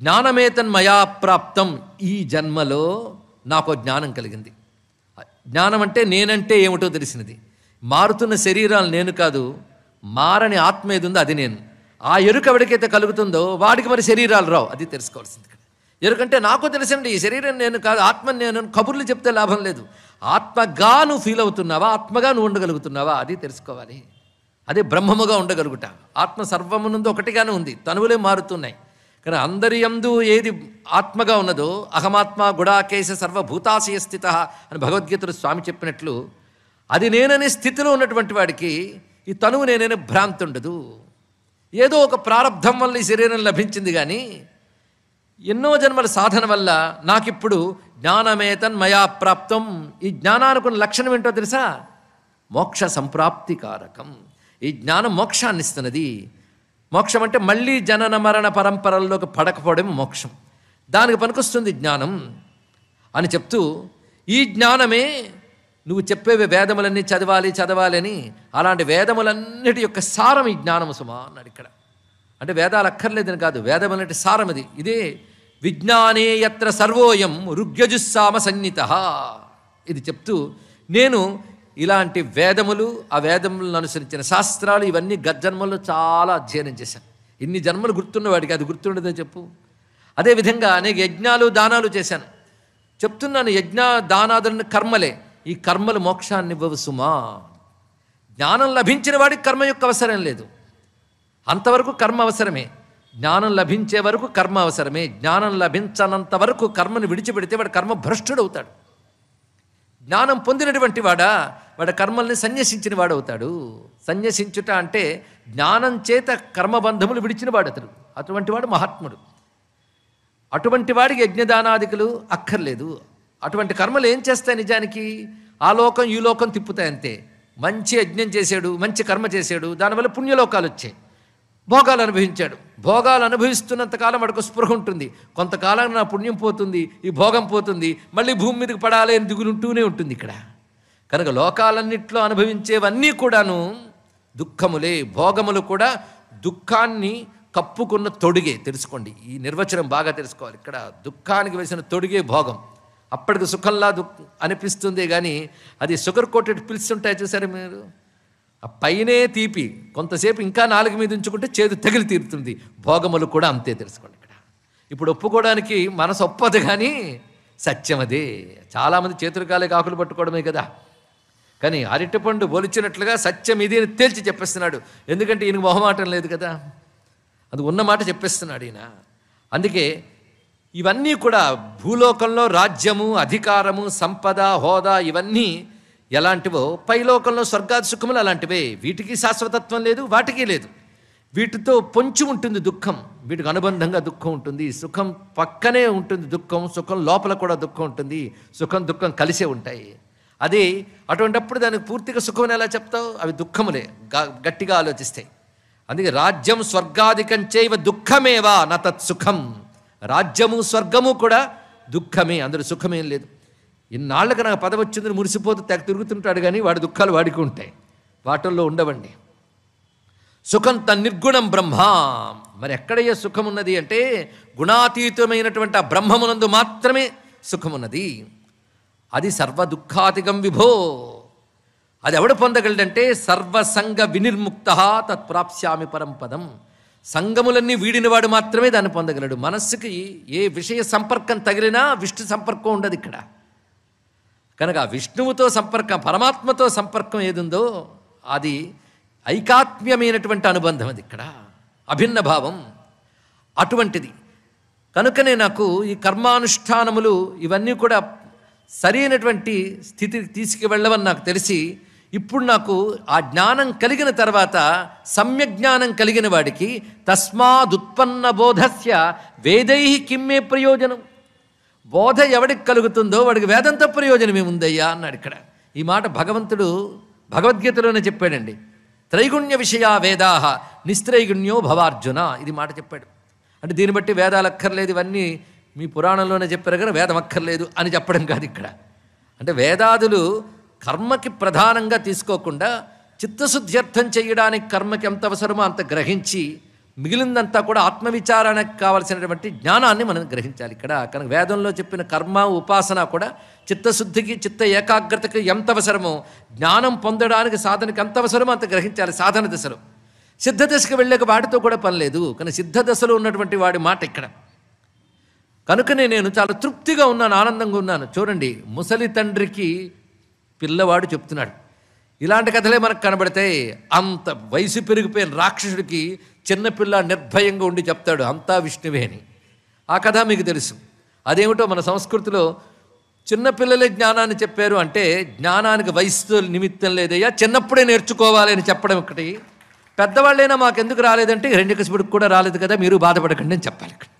జ్ఞానమేతన్మయా ప్రాప్తం ఈ జన్మలో నాకు జ్ఞానం కలిగింది జ్ఞానం అంటే నేనంటే ఏమిటో తెలిసినది మారుతున్న శరీరాలు నేను కాదు మారని ఆత్మ ఏది ఉందో అది నేను ఆ ఎరుక ఎవరికైతే కలుగుతుందో వాడికి మరి శరీరాలు రావు అది తెలుసుకోవాల్సింది ఎరుకంటే నాకు తెలిసింది ఈ శరీరం నేను కాదు ఆత్మ నేను కబుర్లు చెప్తే లాభం లేదు ఆత్మగా నువ్వు ఫీల్ అవుతున్నావా ఆత్మగా నువ్వు ఉండగలుగుతున్నావా అది తెలుసుకోవాలి అదే బ్రహ్మముగా ఉండగలుగుట ఆత్మ సర్వమునందు ఒకటిగానే ఉంది తనువులే మారుతున్నాయి కానీ అందరి యందు ఏది ఆత్మగా ఉన్నదో అహమాత్మ గుడాకేశ సర్వభూతాశయ స్థిత అని భగవద్గీతలు స్వామి చెప్పినట్లు అది నేననే స్థితిలో ఉన్నటువంటి వాడికి ఈ తనువు నేనే భ్రాంతి ఉండదు ఏదో ఒక ప్రారంధం వల్ల ఈ శరీరం లభించింది కానీ ఎన్నో జన్మల సాధన వల్ల నాకిప్పుడు జ్ఞానమేతన్ మయా ప్రాప్తం ఈ జ్ఞానానుకున్న లక్షణం ఏంటో తెలుసా మోక్ష సంప్రాప్తి కారకం ఈ జ్ఞానం మోక్షాన్నిస్తున్నది మోక్షం అంటే మళ్ళీ జనన మరణ పరంపరల్లోకి పడకపోవడం మోక్షం దానికి పనికొస్తుంది జ్ఞానం అని చెప్తూ ఈ జ్ఞానమే నువ్వు చెప్పేవి వేదములన్నీ చదవాలి చదవాలి అని అలాంటి వేదములన్నిటి యొక్క సారం ఈ జ్ఞానము సుమా అన్నాడు ఇక్కడ అంటే వేదాలు అక్కర్లేదని కాదు వేదములంటే సారం ఇది ఇదే విజ్ఞానే యత్ర సర్వోయం రుగ్యజుస్సామ సన్నిత ఇది చెప్తూ నేను ఇలాంటి వేదములు ఆ వేదములను అనుసరించిన శాస్త్రాలు ఇవన్నీ జన్మల్లో చాలా అధ్యయనం చేశాను ఇన్ని జన్మలు గుర్తున్న వాడికి అది గుర్తుండదని చెప్పు అదేవిధంగా అనేక యజ్ఞాలు దానాలు చేశాను చెప్తున్నాను యజ్ఞ దానాదరణ కర్మలే ఈ కర్మలు మోక్షాన్ని ఇవ్వవు సుమా జ్ఞానం లభించిన వాడికి కర్మ యొక్క అవసరం లేదు అంతవరకు కర్మ అవసరమే జ్ఞానం లభించే వరకు కర్మ అవసరమే జ్ఞానం లభించనంత వరకు కర్మను విడిచిపెడితే వాడు కర్మ అవుతాడు జ్ఞానం పొందినటువంటి వాడా వాడు కర్మల్ని సన్యసించిన వాడవుతాడు సన్యసించుట అంటే జ్ఞానం చేత కర్మబంధములు విడిచిన వాడు అతడు అటువంటి వాడు మహాత్ముడు అటువంటి వాడికి యజ్ఞదానాదికులు అక్కర్లేదు అటువంటి కర్మలు ఏం చేస్తాయి నిజానికి ఆ లోకం ఈ లోకం తిప్పుతాయి అంతే మంచి యజ్ఞం చేశాడు మంచి కర్మ చేశాడు దానివల్ల పుణ్యలోకాలు వచ్చాయి భోగాలు అనుభవించాడు భోగాలు అనుభవిస్తున్నంతకాలం వాడికి స్పృహ ఉంటుంది కొంతకాలం నా పుణ్యం పోతుంది ఈ భోగం పోతుంది మళ్ళీ భూమి మీదకి పడాలి అని దిగులుంటూనే ఉంటుంది ఇక్కడ కనుక లోకాలన్నింటిలో అనుభవించేవన్నీ కూడాను దుఃఖములే భోగములు కూడా దుఃఖాన్ని కప్పుకున్న తొడిగే తెలుసుకోండి ఈ నిర్వచనం బాగా తెలుసుకోవాలి ఇక్కడ దుఃఖానికి వేసిన తొడిగే భోగం అప్పటికి సుఖంలా దుఃఖ అనిపిస్తుంది కానీ అది షుగర్ కోటెడ్ పిల్స్ ఉంటాయి చూసారు మీరు ఆ పైనే తీపి కొంతసేపు ఇంకా నాలుగు మీద ఉంచుకుంటే చేదు తగిలి తీరుతుంది భోగములు కూడా అంతే తెలుసుకోండి ఇక్కడ ఇప్పుడు ఒప్పుకోవడానికి మనసు ఒప్పదు కానీ సత్యం అది చాలామంది చేతులు కాకులు పట్టుకోవడమే కదా కానీ అరటిపండు బొలిచినట్లుగా సత్యం ఇది అని తేల్చి చెప్పేస్తున్నాడు ఎందుకంటే ఈయనకు మొహమాటం లేదు కదా అది ఉన్నమాట చెప్పేస్తున్నాడు ఈయన అందుకే ఇవన్నీ కూడా భూలోకంలో రాజ్యము అధికారము సంపద హోదా ఇవన్నీ ఎలాంటివో పైలోకంలో స్వర్గాది సుఖములు అలాంటివే వీటికి శాశ్వతత్వం లేదు వాటికి లేదు వీటితో పొంచి ఉంటుంది దుఃఖం వీటికి అనుబంధంగా దుఃఖం ఉంటుంది సుఖం పక్కనే ఉంటుంది దుఃఖం సుఖం లోపల కూడా దుఃఖం ఉంటుంది సుఖం దుఃఖం కలిసే ఉంటాయి అది అటువంటిప్పుడు దానికి పూర్తిగా సుఖం ఎలా చెప్తావు అవి దుఃఖములే గట్టిగా ఆలోచిస్తాయి అందుకే రాజ్యం చేయవ దుఃఖమేవా నా తత్ సుఖం రాజ్యము స్వర్గము కూడా దుఃఖమే అందులో సుఖమేం లేదు ఇన్నాళ్ళకి నాకు పదవి వచ్చిందని మురిసిపోతూ తెగ తిరుగుతుంటాడు కానీ వాడి దుఃఖాలు వాడికి ఉంటాయి వాటల్లో ఉండవండి సుఖం నిర్గుణం బ్రహ్మ మరి ఎక్కడయ్యే సుఖం ఉన్నది అంటే గుణాతీతమైనటువంటి ఆ బ్రహ్మమునందు మాత్రమే సుఖమున్నది అది సర్వ దుఃఖాతిగం విభో అది ఎవడు పొందగలడంటే సర్వసంగ వినిర్ముక్త తత్ప్రాప్స్యామి పరంపదం సంగములన్నీ వీడినవాడు మాత్రమే దాన్ని పొందగలడు మనస్సుకి ఏ విషయ సంపర్కం తగిలినా విష్ణు సంపర్కం ఉండదు ఇక్కడ కనుక విష్ణువుతో సంపర్కం పరమాత్మతో సంపర్కం ఏదుందో అది ఐకాత్మ్యమైనటువంటి అనుబంధం అది ఇక్కడ అభిన్న భావం అటువంటిది కనుకనే నాకు ఈ కర్మానుష్ఠానములు ఇవన్నీ కూడా సరైనటువంటి స్థితికి తీసుకువెళ్ళవని నాకు తెలిసి ఇప్పుడు నాకు ఆ జ్ఞానం కలిగిన తర్వాత సమ్యక్ జ్ఞానం కలిగిన వాడికి తస్మాదుత్పన్న బోధస్య వేదై కిమ్మే ప్రయోజనం బోధ ఎవడికి కలుగుతుందో వాడికి వేదంతో ప్రయోజనమే ఉందయ్యా అన్నాడు ఇక్కడ ఈ మాట భగవంతుడు భగవద్గీతలోనే చెప్పాడండి త్రైగుణ్య విషయా వేదాహ నిస్త్రైగుణ్యో భవార్జున ఇది మాట చెప్పాడు అంటే దీన్ని బట్టి వేదాలు అక్కర్లేదు ఇవన్నీ మీ పురాణంలోనే చెప్పారు కదా వేదం అక్కర్లేదు అని చెప్పడం కాదు ఇక్కడ అంటే వేదాదులు కర్మకి ప్రధానంగా తీసుకోకుండా చిత్తశుద్ధ్యర్థం చేయడానికి కర్మకి ఎంత అవసరమో అంత గ్రహించి మిగిలిందంతా కూడా ఆత్మవిచారణకు కావలసినటువంటి జ్ఞానాన్ని మనం గ్రహించాలి ఇక్కడ కనుక వేదంలో చెప్పిన కర్మ ఉపాసన కూడా చిత్తశుద్ధికి చిత్త ఏకాగ్రతకి ఎంత అవసరమో జ్ఞానం పొందడానికి సాధనకి ఎంత అవసరమో అంత గ్రహించాలి సాధన దశలో సిద్ధ దశకు వెళ్ళక వాటితో కూడా పని లేదు కానీ సిద్ధ దశలో ఉన్నటువంటి వాడి మాట ఇక్కడ కనుకనే నేను చాలా తృప్తిగా ఉన్నాను ఆనందంగా ఉన్నాను చూడండి ముసలి తండ్రికి పిల్లవాడు చెప్తున్నాడు ఇలాంటి కథలే మనకు కనబడతాయి అంత వయసు పెరిగిపోయిన రాక్షసుడికి చిన్నపిల్ల నిర్భయంగా ఉండి చెప్తాడు అంతా విష్ణువే అని ఆ కథ మీకు తెలుసు అదేమిటో మన సంస్కృతిలో చిన్నపిల్లలే జ్ఞానాన్ని చెప్పారు అంటే జ్ఞానానికి వయసుతో నిమిత్తం లేదయ్యా చిన్నప్పుడే నేర్చుకోవాలి అని చెప్పడం ఒకటి పెద్దవాళ్ళైనా మాకెందుకు రాలేదంటే రెండు కసిపుడికి కూడా రాలేదు కదా మీరు బాధపడకండి అని చెప్పాలి ఇక్కడ